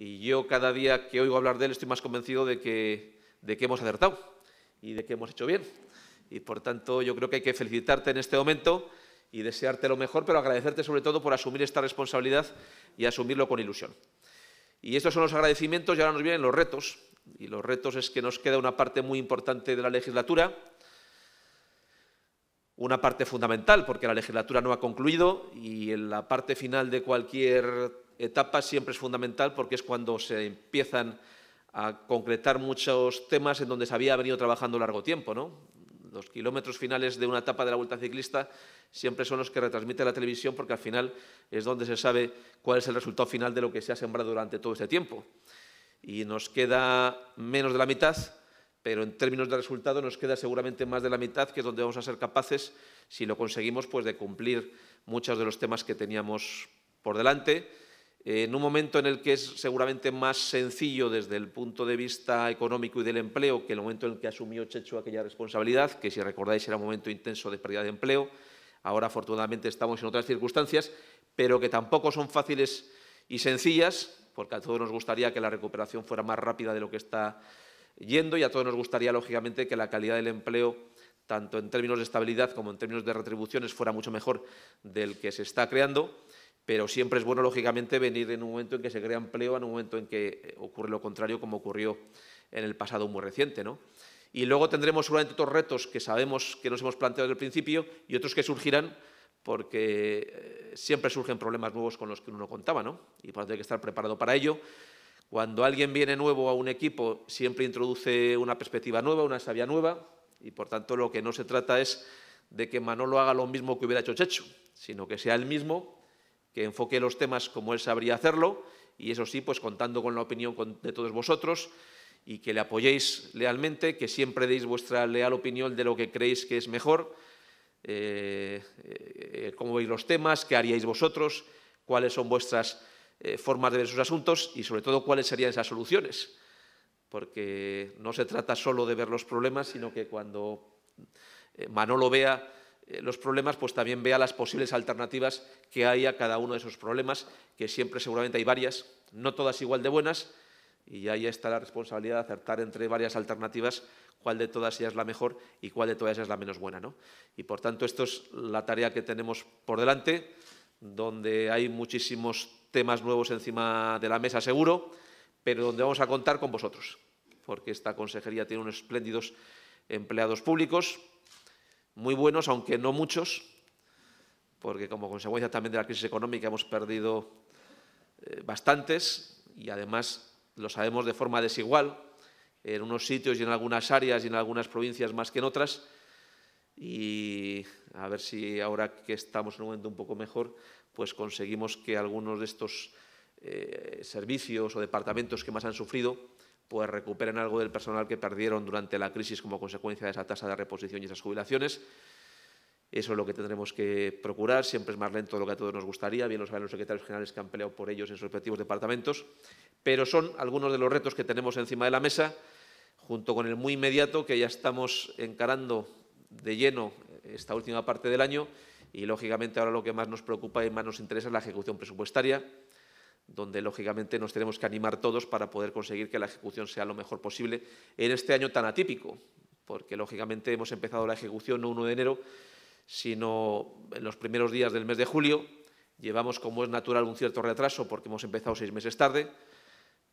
Y yo cada día que oigo hablar de él estoy más convencido de que, de que hemos acertado y de que hemos hecho bien. Y por tanto yo creo que hay que felicitarte en este momento y desearte lo mejor, pero agradecerte sobre todo por asumir esta responsabilidad y asumirlo con ilusión. Y estos son los agradecimientos y ahora nos vienen los retos. Y los retos es que nos queda una parte muy importante de la legislatura, una parte fundamental, porque la legislatura no ha concluido y en la parte final de cualquier etapa siempre es fundamental porque es cuando se empiezan a concretar muchos temas en donde se había venido trabajando largo tiempo. ¿no? Los kilómetros finales de una etapa de la Vuelta Ciclista siempre son los que retransmite la televisión porque al final es donde se sabe cuál es el resultado final de lo que se ha sembrado durante todo ese tiempo. Y nos queda menos de la mitad, pero en términos de resultado nos queda seguramente más de la mitad, que es donde vamos a ser capaces, si lo conseguimos, pues de cumplir muchos de los temas que teníamos por delante eh, en un momento en el que es seguramente más sencillo desde el punto de vista económico y del empleo que el momento en el que asumió Checho aquella responsabilidad, que si recordáis era un momento intenso de pérdida de empleo, ahora afortunadamente estamos en otras circunstancias, pero que tampoco son fáciles y sencillas, porque a todos nos gustaría que la recuperación fuera más rápida de lo que está yendo y a todos nos gustaría, lógicamente, que la calidad del empleo tanto en términos de estabilidad como en términos de retribuciones, fuera mucho mejor del que se está creando pero siempre es bueno, lógicamente, venir en un momento en que se crea empleo, en un momento en que eh, ocurre lo contrario, como ocurrió en el pasado muy reciente. Y luego tendremos seguramente otros retos que sabemos que nos hemos planteado desde el principio y otros que surgirán porque eh, siempre surgen problemas nuevos con los que uno no contaba, Y por tanto hay que estar preparado para ello. Cuando alguien viene nuevo a un equipo, siempre introduce una perspectiva nueva, una sabia nueva, y por tanto lo que no se trata es de que Manolo haga lo mismo que hubiera hecho Checho, sino que sea el mismo que enfoque los temas como él sabría hacerlo, y eso sí, pues contando con la opinión de todos vosotros y que le apoyéis lealmente, que siempre deis vuestra leal opinión de lo que creéis que es mejor, eh, eh, cómo veis los temas, qué haríais vosotros, cuáles son vuestras eh, formas de ver sus asuntos y sobre todo cuáles serían esas soluciones, porque no se trata solo de ver los problemas, sino que cuando Manolo vea eh, los problemas, pues también vea las posibles alternativas que hay a cada uno de esos problemas, que siempre seguramente hay varias, no todas igual de buenas, y ahí está la responsabilidad de acertar entre varias alternativas cuál de todas ellas es la mejor y cuál de todas ellas es la menos buena. ¿no? Y por tanto, esto es la tarea que tenemos por delante, donde hay muchísimos temas nuevos encima de la mesa seguro, pero donde vamos a contar con vosotros, porque esta consejería tiene unos espléndidos empleados públicos, muy buenos, aunque no muchos, porque como consecuencia también de la crisis económica hemos perdido eh, bastantes y además lo sabemos de forma desigual, en unos sitios y en algunas áreas y en algunas provincias más que en otras. Y a ver si ahora que estamos en un momento un poco mejor, pues conseguimos que algunos de estos eh, servicios o departamentos que más han sufrido, pues recuperen algo del personal que perdieron durante la crisis como consecuencia de esa tasa de reposición y esas jubilaciones. Eso es lo que tendremos que procurar. Siempre es más lento de lo que a todos nos gustaría. Bien lo saben los secretarios generales que han peleado por ellos en sus respectivos departamentos. Pero son algunos de los retos que tenemos encima de la mesa, junto con el muy inmediato que ya estamos encarando de lleno esta última parte del año. Y, lógicamente, ahora lo que más nos preocupa y más nos interesa es la ejecución presupuestaria donde lógicamente nos tenemos que animar todos para poder conseguir que la ejecución sea lo mejor posible en este año tan atípico, porque lógicamente hemos empezado la ejecución no 1 de enero, sino en los primeros días del mes de julio. Llevamos, como es natural, un cierto retraso porque hemos empezado seis meses tarde,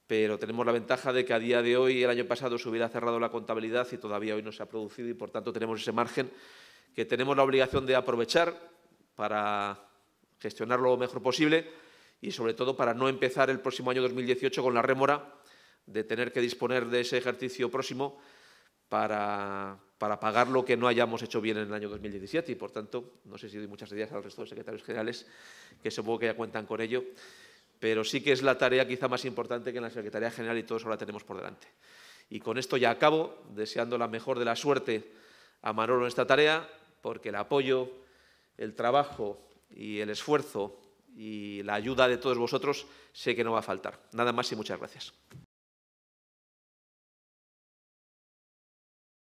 pero tenemos la ventaja de que a día de hoy, el año pasado, se hubiera cerrado la contabilidad y todavía hoy no se ha producido y, por tanto, tenemos ese margen que tenemos la obligación de aprovechar para gestionarlo lo mejor posible y sobre todo para no empezar el próximo año 2018 con la rémora de tener que disponer de ese ejercicio próximo para, pagar lo que no hayamos hecho bien en el año 2017 y, por tanto, no sé si doy muchas ideas al resto de secretarios generales, que supongo que ya cuentan con ello, pero sí que es la tarea quizá más importante que en la Secretaría General y todos ahora tenemos por delante. Y con esto ya acabo, deseando la mejor de la suerte a Manolo en esta tarea, porque el apoyo, el trabajo y el esfuerzo y la ayuda de todos vosotros sé que no va a faltar. Nada más y muchas gracias.